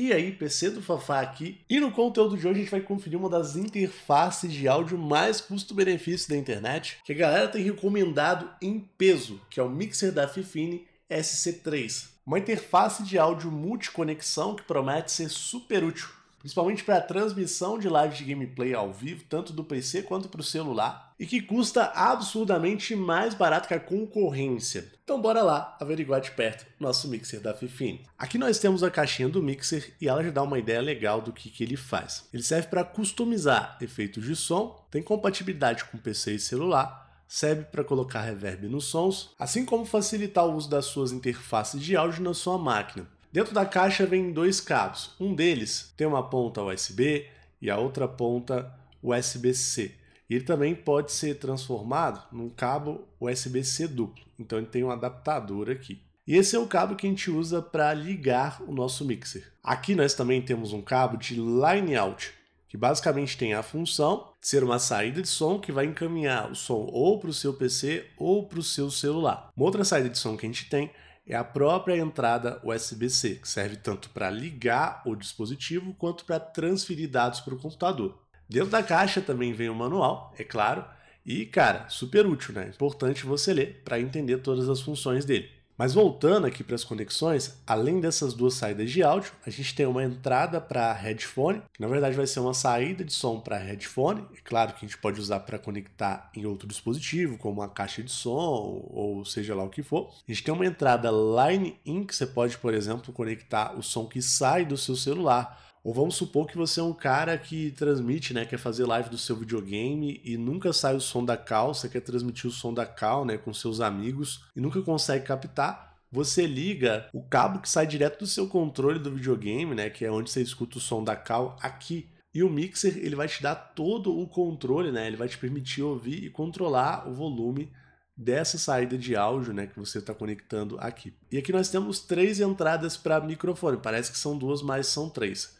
E aí, PC do Fafá aqui. E no conteúdo de hoje a gente vai conferir uma das interfaces de áudio mais custo-benefício da internet, que a galera tem recomendado em peso, que é o mixer da Fifine SC3. Uma interface de áudio multiconexão que promete ser super útil principalmente para transmissão de lives de gameplay ao vivo, tanto do PC quanto para o celular, e que custa absurdamente mais barato que a concorrência. Então bora lá averiguar de perto nosso mixer da Fifine. Aqui nós temos a caixinha do mixer e ela já dá uma ideia legal do que, que ele faz. Ele serve para customizar efeitos de som, tem compatibilidade com PC e celular, serve para colocar reverb nos sons, assim como facilitar o uso das suas interfaces de áudio na sua máquina. Dentro da caixa vem dois cabos. Um deles tem uma ponta USB e a outra ponta USB-C. Ele também pode ser transformado num cabo USB-C duplo. Então ele tem um adaptador aqui. E esse é o cabo que a gente usa para ligar o nosso mixer. Aqui nós também temos um cabo de line out, que basicamente tem a função de ser uma saída de som que vai encaminhar o som ou para o seu PC ou para o seu celular. Uma outra saída de som que a gente tem é a própria entrada USB-C, que serve tanto para ligar o dispositivo quanto para transferir dados para o computador. Dentro da caixa também vem o manual, é claro, e cara, super útil, né? Importante você ler para entender todas as funções dele. Mas voltando aqui para as conexões, além dessas duas saídas de áudio, a gente tem uma entrada para headphone, que na verdade vai ser uma saída de som para headphone. É claro que a gente pode usar para conectar em outro dispositivo, como uma caixa de som ou seja lá o que for. A gente tem uma entrada line in que você pode, por exemplo, conectar o som que sai do seu celular ou vamos supor que você é um cara que transmite, né? Quer fazer live do seu videogame e nunca sai o som da cal, você quer transmitir o som da cal, né? Com seus amigos e nunca consegue captar. Você liga o cabo que sai direto do seu controle do videogame, né? Que é onde você escuta o som da cal aqui. E o mixer ele vai te dar todo o controle, né? Ele vai te permitir ouvir e controlar o volume dessa saída de áudio, né, que você está conectando aqui. E aqui nós temos três entradas para microfone. Parece que são duas, mas são três.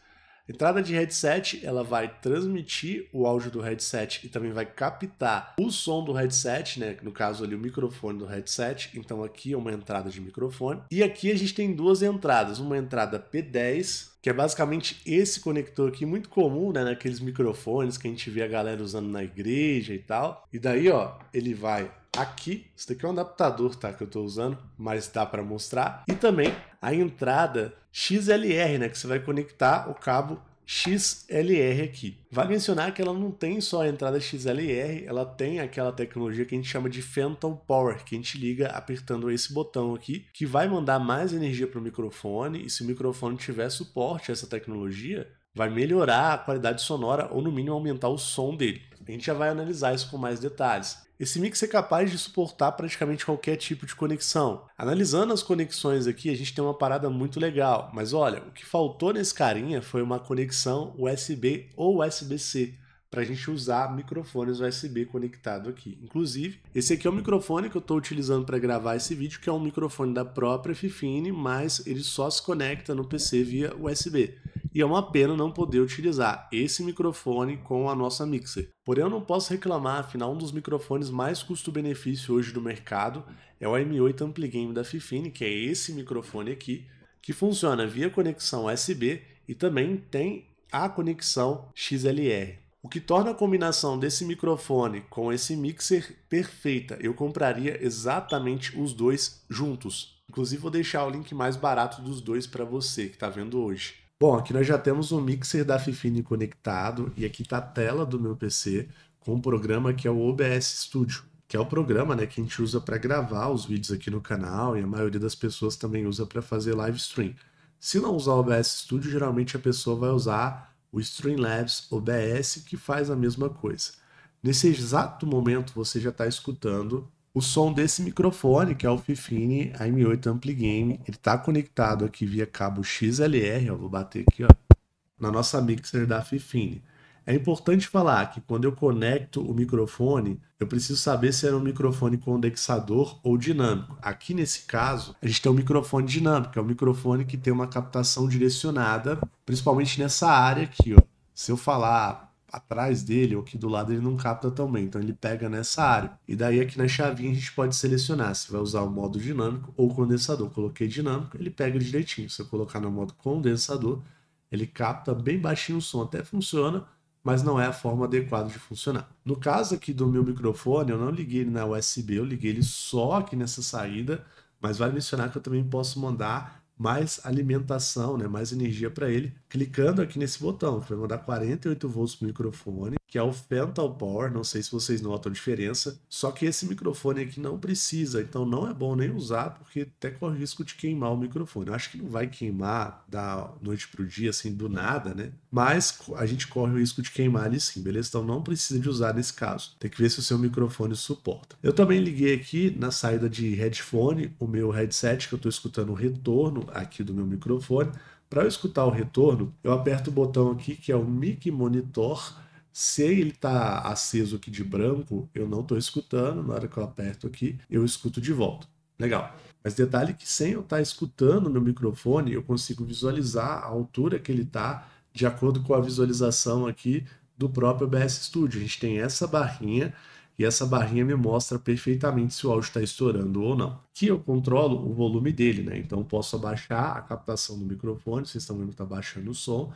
Entrada de headset, ela vai transmitir o áudio do headset e também vai captar o som do headset, né? No caso ali o microfone do headset. Então aqui é uma entrada de microfone. E aqui a gente tem duas entradas, uma entrada P10 que é basicamente esse conector aqui, muito comum, né, naqueles microfones que a gente vê a galera usando na igreja e tal. E daí, ó, ele vai aqui. Isso daqui é um adaptador, tá, que eu tô usando, mas dá para mostrar. E também a entrada XLR, né, que você vai conectar o cabo XLR aqui. Vale mencionar que ela não tem só a entrada XLR, ela tem aquela tecnologia que a gente chama de Phantom Power, que a gente liga apertando esse botão aqui, que vai mandar mais energia para o microfone, e se o microfone tiver suporte a essa tecnologia, vai melhorar a qualidade sonora ou no mínimo aumentar o som dele. A gente já vai analisar isso com mais detalhes. Esse mix é capaz de suportar praticamente qualquer tipo de conexão. Analisando as conexões aqui, a gente tem uma parada muito legal, mas olha, o que faltou nesse carinha foi uma conexão USB ou USB-C para a gente usar microfones USB conectado aqui. Inclusive, esse aqui é o microfone que eu estou utilizando para gravar esse vídeo, que é um microfone da própria Fifine, mas ele só se conecta no PC via USB e é uma pena não poder utilizar esse microfone com a nossa mixer. Porém, eu não posso reclamar, afinal, um dos microfones mais custo-benefício hoje do mercado é o M8 Ampli Game da Fifine, que é esse microfone aqui, que funciona via conexão USB e também tem a conexão XLR. O que torna a combinação desse microfone com esse mixer perfeita. Eu compraria exatamente os dois juntos. Inclusive vou deixar o link mais barato dos dois para você que está vendo hoje. Bom, aqui nós já temos um mixer da Fifine conectado e aqui está a tela do meu PC com um programa que é o OBS Studio, que é o programa né, que a gente usa para gravar os vídeos aqui no canal e a maioria das pessoas também usa para fazer live stream. Se não usar o OBS Studio, geralmente a pessoa vai usar o Streamlabs OBS, que faz a mesma coisa. Nesse exato momento, você já está escutando o som desse microfone, que é o Fifine AM8 Ampli Game, ele tá conectado aqui via cabo XLR, ó, vou bater aqui, ó, na nossa mixer da Fifine. É importante falar que quando eu conecto o microfone, eu preciso saber se é um microfone condensador ou dinâmico. Aqui nesse caso, a gente tem um microfone dinâmico, é um microfone que tem uma captação direcionada, principalmente nessa área aqui, ó. Se eu falar atrás dele ou aqui do lado ele não capta tão bem, então ele pega nessa área. E daí aqui na chavinha a gente pode selecionar se vai usar o modo dinâmico ou condensador. Coloquei dinâmico, ele pega direitinho. Se eu colocar no modo condensador, ele capta bem baixinho o som, até funciona, mas não é a forma adequada de funcionar. No caso aqui do meu microfone, eu não liguei ele na USB, eu liguei ele só aqui nessa saída, mas vale mencionar que eu também posso mandar mais alimentação, né, mais energia para ele, clicando aqui nesse botão, que vai mandar 48 volts para o microfone que é o Fental Power, não sei se vocês notam a diferença, só que esse microfone aqui não precisa, então não é bom nem usar, porque até corre risco de queimar o microfone. Eu acho que não vai queimar da noite pro dia, assim, do nada, né? Mas a gente corre o risco de queimar ali sim, beleza? Então não precisa de usar nesse caso. Tem que ver se o seu microfone suporta. Eu também liguei aqui na saída de headphone o meu headset, que eu estou escutando o retorno aqui do meu microfone. Para eu escutar o retorno, eu aperto o botão aqui que é o mic monitor se ele tá aceso aqui de branco, eu não tô escutando. Na hora que eu aperto aqui, eu escuto de volta. Legal. Mas detalhe que sem eu estar tá escutando meu microfone, eu consigo visualizar a altura que ele tá de acordo com a visualização aqui do próprio OBS Studio. A gente tem essa barrinha e essa barrinha me mostra perfeitamente se o áudio está estourando ou não. Aqui eu controlo o volume dele, né? Então posso abaixar a captação do microfone, vocês estão vendo que está baixando o som,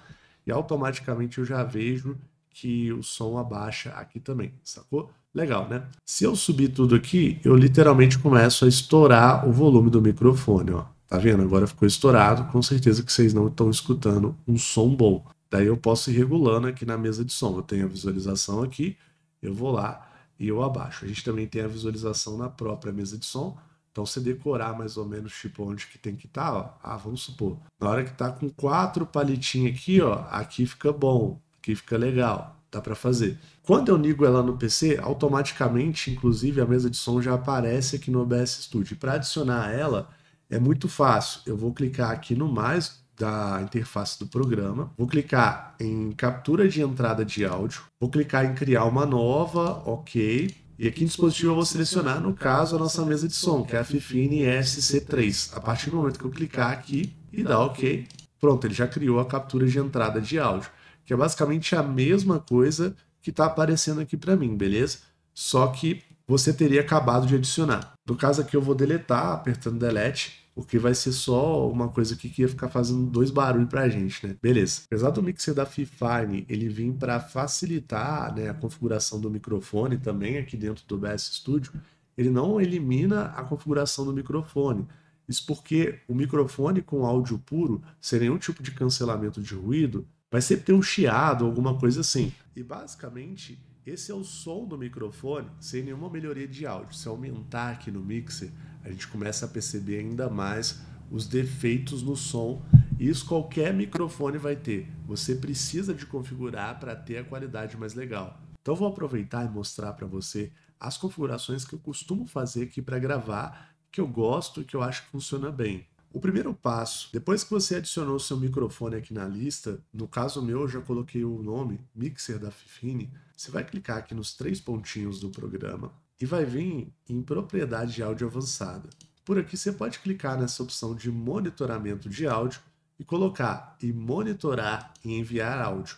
e automaticamente eu já vejo que o som abaixa aqui também, sacou? Legal, né? Se eu subir tudo aqui, eu literalmente começo a estourar o volume do microfone, ó. Tá vendo? Agora ficou estourado, com certeza que vocês não estão escutando um som bom. Daí eu posso ir regulando aqui na mesa de som. Eu tenho a visualização aqui, eu vou lá e eu abaixo. A gente também tem a visualização na própria mesa de som. Então você decorar mais ou menos tipo onde que tem que estar, tá, ó. Ah, vamos supor, na hora que tá com quatro palitinhos aqui, ó, aqui fica bom que fica legal, dá para fazer. Quando eu ligo ela no PC, automaticamente, inclusive, a mesa de som já aparece aqui no OBS Studio. Para adicionar ela, é muito fácil. Eu vou clicar aqui no mais da interface do programa, vou clicar em captura de entrada de áudio, vou clicar em criar uma nova, ok, e aqui em dispositivo eu vou selecionar, no caso, a nossa mesa de som, que é a Fifine SC3. A partir do momento que eu clicar aqui e dar OK, pronto, ele já criou a captura de entrada de áudio que é basicamente a mesma coisa que está aparecendo aqui para mim, beleza? Só que você teria acabado de adicionar. No caso aqui eu vou deletar apertando delete, porque vai ser só uma coisa aqui que ia ficar fazendo dois barulhos a gente, né? Beleza. Apesar do mixer da Fifine ele vir para facilitar né, a configuração do microfone também aqui dentro do BS Studio, ele não elimina a configuração do microfone. Isso porque o microfone com áudio puro, sem nenhum tipo de cancelamento de ruído, vai sempre ter um chiado, alguma coisa assim. E basicamente, esse é o som do microfone sem nenhuma melhoria de áudio. Se aumentar aqui no mixer, a gente começa a perceber ainda mais os defeitos no som. Isso qualquer microfone vai ter. Você precisa de configurar para ter a qualidade mais legal. Então vou aproveitar e mostrar para você as configurações que eu costumo fazer aqui para gravar, que eu gosto e que eu acho que funciona bem. O primeiro passo, depois que você adicionou seu microfone aqui na lista, no caso meu eu já coloquei o nome Mixer da Fifine, você vai clicar aqui nos três pontinhos do programa e vai vir em Propriedade de Áudio Avançada. Por aqui você pode clicar nessa opção de monitoramento de áudio e colocar e monitorar e enviar áudio.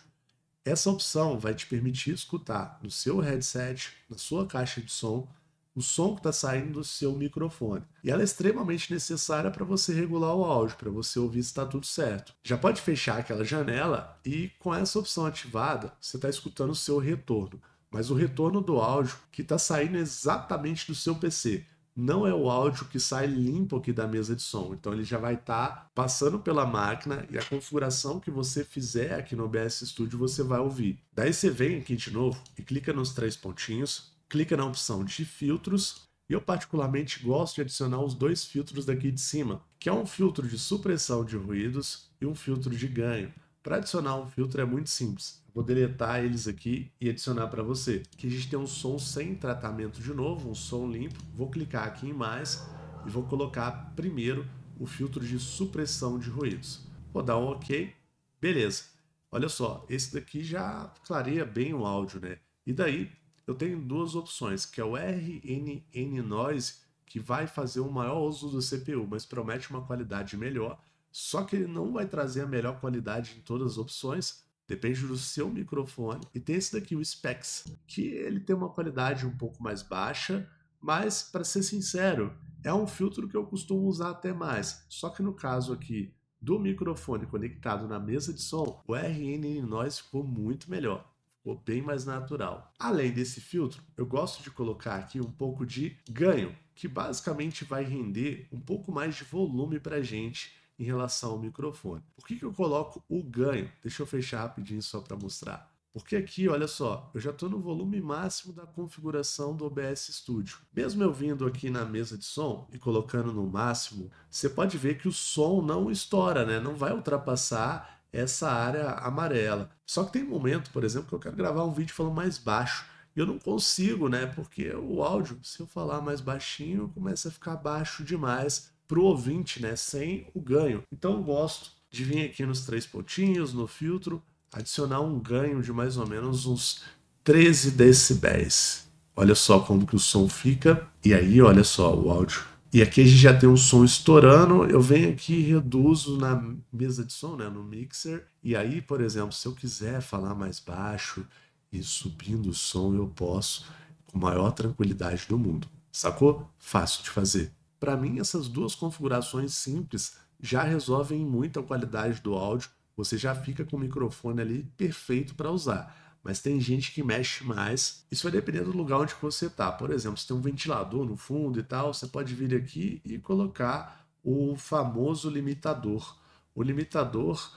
Essa opção vai te permitir escutar no seu headset, na sua caixa de som, o som que está saindo do seu microfone. E ela é extremamente necessária para você regular o áudio, para você ouvir se está tudo certo. Já pode fechar aquela janela e com essa opção ativada, você está escutando o seu retorno. Mas o retorno do áudio que está saindo exatamente do seu PC. Não é o áudio que sai limpo aqui da mesa de som. Então ele já vai estar tá passando pela máquina e a configuração que você fizer aqui no OBS Studio você vai ouvir. Daí você vem aqui de novo e clica nos três pontinhos, clica na opção de filtros e eu particularmente gosto de adicionar os dois filtros daqui de cima, que é um filtro de supressão de ruídos e um filtro de ganho. Para adicionar um filtro é muito simples. Vou deletar eles aqui e adicionar para você. Aqui a gente tem um som sem tratamento de novo, um som limpo. Vou clicar aqui em mais e vou colocar primeiro o filtro de supressão de ruídos. Vou dar um OK. Beleza. Olha só, esse daqui já clareia bem o áudio, né? E daí eu tenho duas opções, que é o RNN Noise, que vai fazer um maior uso do CPU, mas promete uma qualidade melhor, só que ele não vai trazer a melhor qualidade em todas as opções, depende do seu microfone. E tem esse daqui, o Specs, que ele tem uma qualidade um pouco mais baixa, mas para ser sincero, é um filtro que eu costumo usar até mais. Só que no caso aqui do microfone conectado na mesa de som, o RNN Noise ficou muito melhor ficou bem mais natural. Além desse filtro, eu gosto de colocar aqui um pouco de ganho, que basicamente vai render um pouco mais de volume para a gente em relação ao microfone. Por que, que eu coloco o ganho? Deixa eu fechar rapidinho só para mostrar. Porque aqui, olha só, eu já estou no volume máximo da configuração do OBS Studio. Mesmo eu vindo aqui na mesa de som e colocando no máximo, você pode ver que o som não estoura, né? não vai ultrapassar essa área amarela. Só que tem momento, por exemplo, que eu quero gravar um vídeo falando mais baixo. E eu não consigo, né? Porque o áudio, se eu falar mais baixinho, começa a ficar baixo demais para o ouvinte, né? Sem o ganho. Então eu gosto de vir aqui nos três pontinhos, no filtro, adicionar um ganho de mais ou menos uns 13 decibéis. Olha só como que o som fica. E aí, olha só, o áudio e aqui a gente já tem um som estourando, eu venho aqui e reduzo na mesa de som, né, no mixer. E aí, por exemplo, se eu quiser falar mais baixo e subindo o som, eu posso com maior tranquilidade do mundo. Sacou? Fácil de fazer. Para mim, essas duas configurações simples já resolvem muito a qualidade do áudio. Você já fica com o microfone ali perfeito para usar mas tem gente que mexe mais. Isso vai depender do lugar onde você está. Por exemplo, se tem um ventilador no fundo e tal, você pode vir aqui e colocar o famoso limitador. O limitador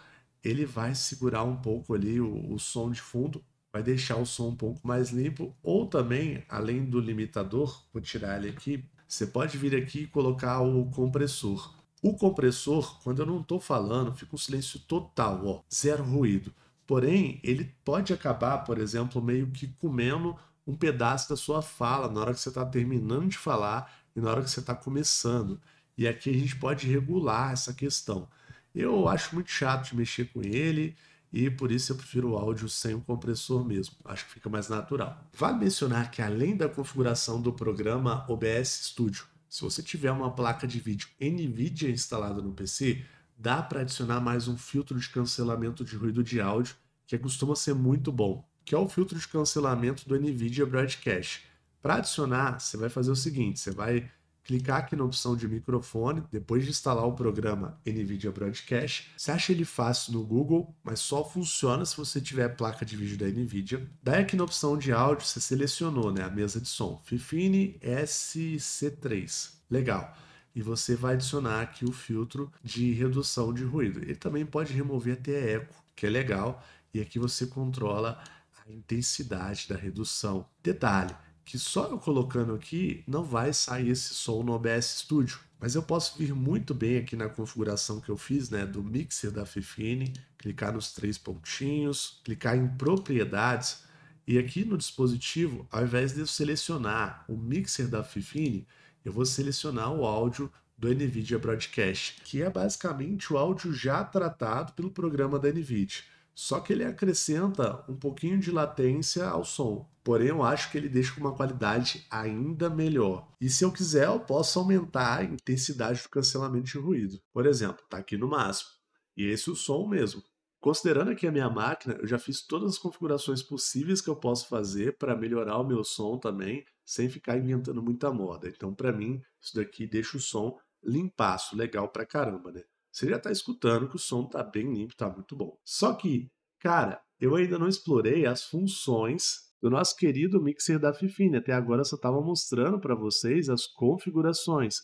ele vai segurar um pouco ali o, o som de fundo, vai deixar o som um pouco mais limpo, ou também, além do limitador, vou tirar ele aqui, você pode vir aqui e colocar o compressor. O compressor, quando eu não estou falando, fica um silêncio total, ó, zero ruído. Porém, ele pode acabar, por exemplo, meio que comendo um pedaço da sua fala na hora que você está terminando de falar e na hora que você está começando. E aqui a gente pode regular essa questão. Eu acho muito chato de mexer com ele e por isso eu prefiro o áudio sem o compressor mesmo. Acho que fica mais natural. Vale mencionar que além da configuração do programa OBS Studio, se você tiver uma placa de vídeo NVIDIA instalada no PC, dá para adicionar mais um filtro de cancelamento de ruído de áudio, que costuma ser muito bom, que é o filtro de cancelamento do NVIDIA Broadcast. Para adicionar, você vai fazer o seguinte, você vai clicar aqui na opção de microfone, depois de instalar o programa NVIDIA Broadcast. Você acha ele fácil no Google, mas só funciona se você tiver placa de vídeo da NVIDIA. Daí aqui na opção de áudio, você selecionou né, a mesa de som, Fifine SC3. Legal e você vai adicionar aqui o filtro de redução de ruído. Ele também pode remover até eco, que é legal, e aqui você controla a intensidade da redução. Detalhe, que só eu colocando aqui não vai sair esse som no OBS Studio. Mas eu posso vir muito bem aqui na configuração que eu fiz, né, do mixer da Fifine, clicar nos três pontinhos, clicar em propriedades e aqui no dispositivo, ao invés de eu selecionar o mixer da Fifine, eu vou selecionar o áudio do NVIDIA Broadcast, que é basicamente o áudio já tratado pelo programa da NVIDIA. Só que ele acrescenta um pouquinho de latência ao som. Porém, eu acho que ele deixa com uma qualidade ainda melhor. E se eu quiser, eu posso aumentar a intensidade do cancelamento de ruído. Por exemplo, está aqui no máximo. E esse é o som mesmo. Considerando aqui a minha máquina, eu já fiz todas as configurações possíveis que eu posso fazer para melhorar o meu som também, sem ficar inventando muita moda. Então, para mim, isso daqui deixa o som limpaço, legal pra caramba, né? Você já tá escutando que o som tá bem limpo, tá muito bom. Só que, cara, eu ainda não explorei as funções do nosso querido mixer da Fifine. Né? Até agora eu só estava mostrando para vocês as configurações.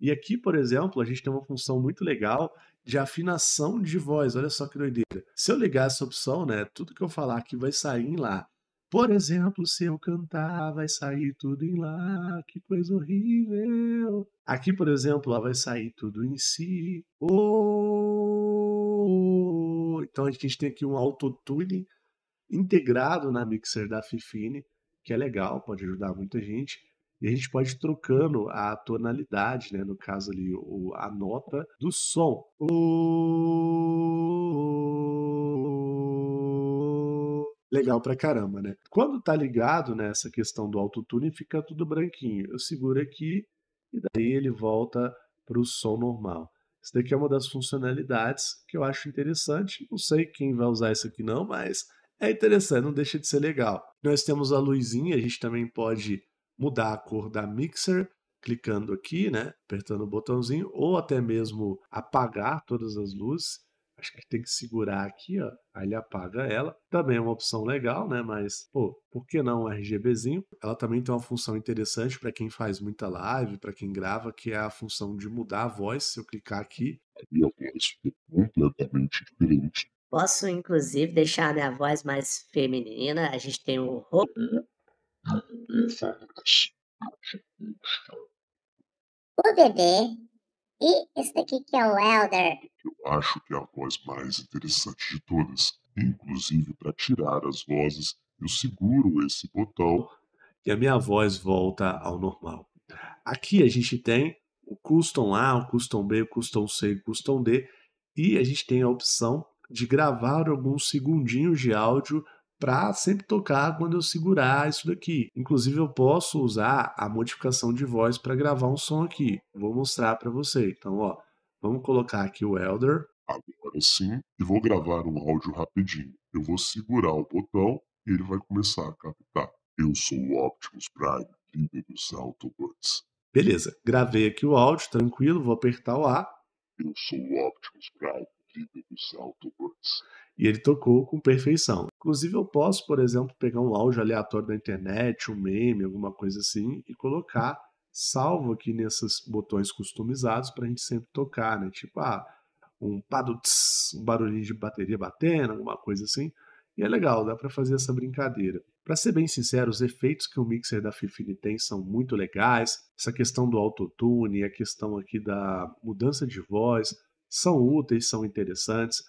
E aqui, por exemplo, a gente tem uma função muito legal de afinação de voz. Olha só que doideira. Se eu ligar essa opção, né, tudo que eu falar aqui vai sair lá. Por exemplo, se eu cantar, vai sair tudo em lá, que coisa horrível. Aqui, por exemplo, lá vai sair tudo em si. Oh! Então a gente tem aqui um autotune integrado na mixer da Fifine, que é legal, pode ajudar muita gente. E a gente pode ir trocando a tonalidade, né? no caso ali, a nota do som. Oh! legal pra caramba, né? Quando tá ligado nessa né, questão do autotune, fica tudo branquinho. Eu seguro aqui e daí ele volta pro som normal. Isso daqui é uma das funcionalidades que eu acho interessante. Não sei quem vai usar isso aqui não, mas é interessante, não deixa de ser legal. Nós temos a luzinha, a gente também pode mudar a cor da mixer clicando aqui, né, apertando o botãozinho ou até mesmo apagar todas as luzes acho que tem que segurar aqui, ó. Aí ele apaga ela. Também é uma opção legal, né? Mas, pô, por que não um RGBzinho? Ela também tem uma função interessante para quem faz muita live, para quem grava, que é a função de mudar a voz. Se eu clicar aqui. A minha voz é completamente diferente. Posso, inclusive, deixar minha voz mais feminina. A gente tem o. O bebê e esse daqui que é o Elder acho que é a voz mais interessante de todas. Inclusive, para tirar as vozes, eu seguro esse botão e a minha voz volta ao normal. Aqui a gente tem o custom A, o custom B, o custom C, o custom D, e a gente tem a opção de gravar alguns segundinhos de áudio para sempre tocar quando eu segurar isso daqui. Inclusive eu posso usar a modificação de voz para gravar um som aqui. Vou mostrar para você. Então, ó, Vamos colocar aqui o Elder. Agora sim, e vou gravar um áudio rapidinho. Eu vou segurar o botão e ele vai começar a captar. Eu sou o Optimus Prime, líder dos Autobots. Beleza, gravei aqui o áudio, tranquilo, vou apertar o A. Eu sou o Optimus Prime, líder dos Autobots. E ele tocou com perfeição. Inclusive, eu posso, por exemplo, pegar um áudio aleatório da internet, um meme, alguma coisa assim, e colocar salvo aqui nesses botões customizados para a gente sempre tocar, né? Tipo, ah, um padutz, um barulhinho de bateria batendo, alguma coisa assim. E é legal, dá para fazer essa brincadeira. Para ser bem sincero, os efeitos que o mixer da Fifine tem são muito legais. Essa questão do autotune, a questão aqui da mudança de voz, são úteis, são interessantes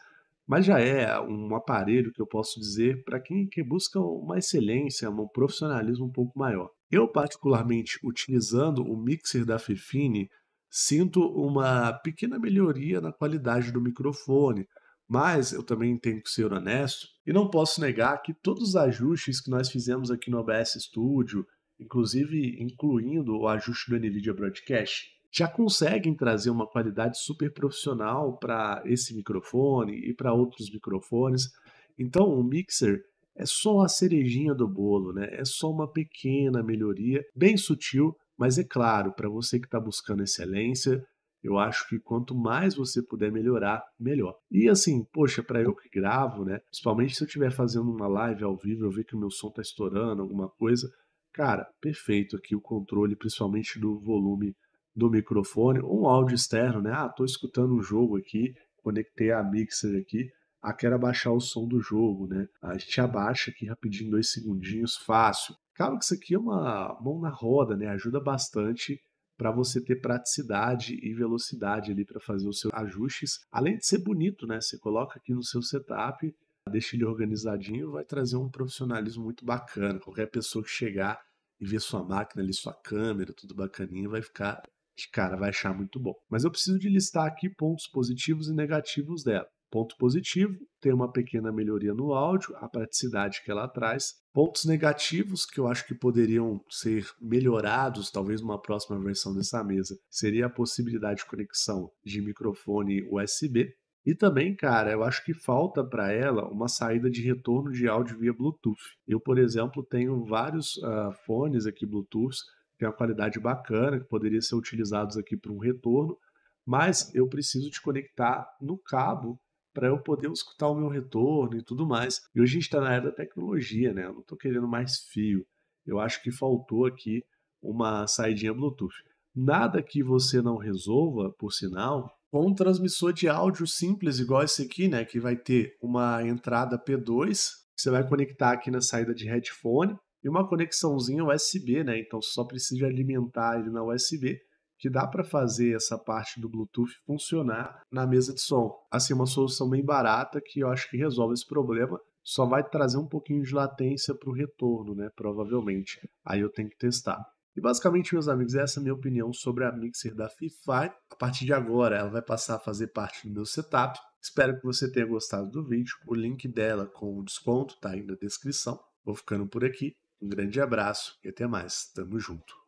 mas já é um aparelho que eu posso dizer para quem que busca uma excelência, um profissionalismo um pouco maior. Eu, particularmente, utilizando o mixer da Fifine, sinto uma pequena melhoria na qualidade do microfone, mas eu também tenho que ser honesto e não posso negar que todos os ajustes que nós fizemos aqui no OBS Studio, inclusive incluindo o ajuste do NVIDIA Broadcast, já conseguem trazer uma qualidade super profissional para esse microfone e para outros microfones. Então, o mixer é só a cerejinha do bolo, né? É só uma pequena melhoria, bem sutil, mas é claro, para você que está buscando excelência, eu acho que quanto mais você puder melhorar, melhor. E assim, poxa, para eu que gravo, né? Principalmente se eu estiver fazendo uma live ao vivo, eu ver que o meu som está estourando, alguma coisa, cara, perfeito aqui o controle, principalmente do volume do microfone ou um áudio externo, né? Ah, tô escutando um jogo aqui, conectei a mixer aqui, ah, quero abaixar o som do jogo, né? A gente abaixa aqui rapidinho, dois segundinhos, fácil. Claro que isso aqui é uma mão na roda, né? Ajuda bastante para você ter praticidade e velocidade ali para fazer os seus ajustes. Além de ser bonito, né? Você coloca aqui no seu setup, deixa ele organizadinho, vai trazer um profissionalismo muito bacana. Qualquer pessoa que chegar e ver sua máquina ali, sua câmera, tudo bacaninho, vai ficar que, cara, vai achar muito bom. Mas eu preciso de listar aqui pontos positivos e negativos dela. Ponto positivo, tem uma pequena melhoria no áudio, a praticidade que ela traz. Pontos negativos que eu acho que poderiam ser melhorados, talvez numa próxima versão dessa mesa, seria a possibilidade de conexão de microfone USB. E também, cara, eu acho que falta para ela uma saída de retorno de áudio via Bluetooth. Eu, por exemplo, tenho vários uh, fones aqui Bluetooth tem uma qualidade bacana, que poderia ser utilizados aqui para um retorno, mas eu preciso te conectar no cabo para eu poder escutar o meu retorno e tudo mais. E hoje a gente está na era da tecnologia, né? Eu não estou querendo mais fio. Eu acho que faltou aqui uma saidinha Bluetooth. Nada que você não resolva, por sinal, com um transmissor de áudio simples igual esse aqui, né? Que vai ter uma entrada P2, que você vai conectar aqui na saída de headphone e uma conexãozinha USB, né? Então só precisa alimentar ele na USB que dá para fazer essa parte do Bluetooth funcionar na mesa de som. Assim, uma solução bem barata que eu acho que resolve esse problema. Só vai trazer um pouquinho de latência para o retorno, né? Provavelmente. Aí eu tenho que testar. E basicamente, meus amigos, essa é a minha opinião sobre a mixer da FiFi. A partir de agora, ela vai passar a fazer parte do meu setup. Espero que você tenha gostado do vídeo. O link dela com o desconto está aí na descrição. Vou ficando por aqui. Um grande abraço e até mais. Tamo junto.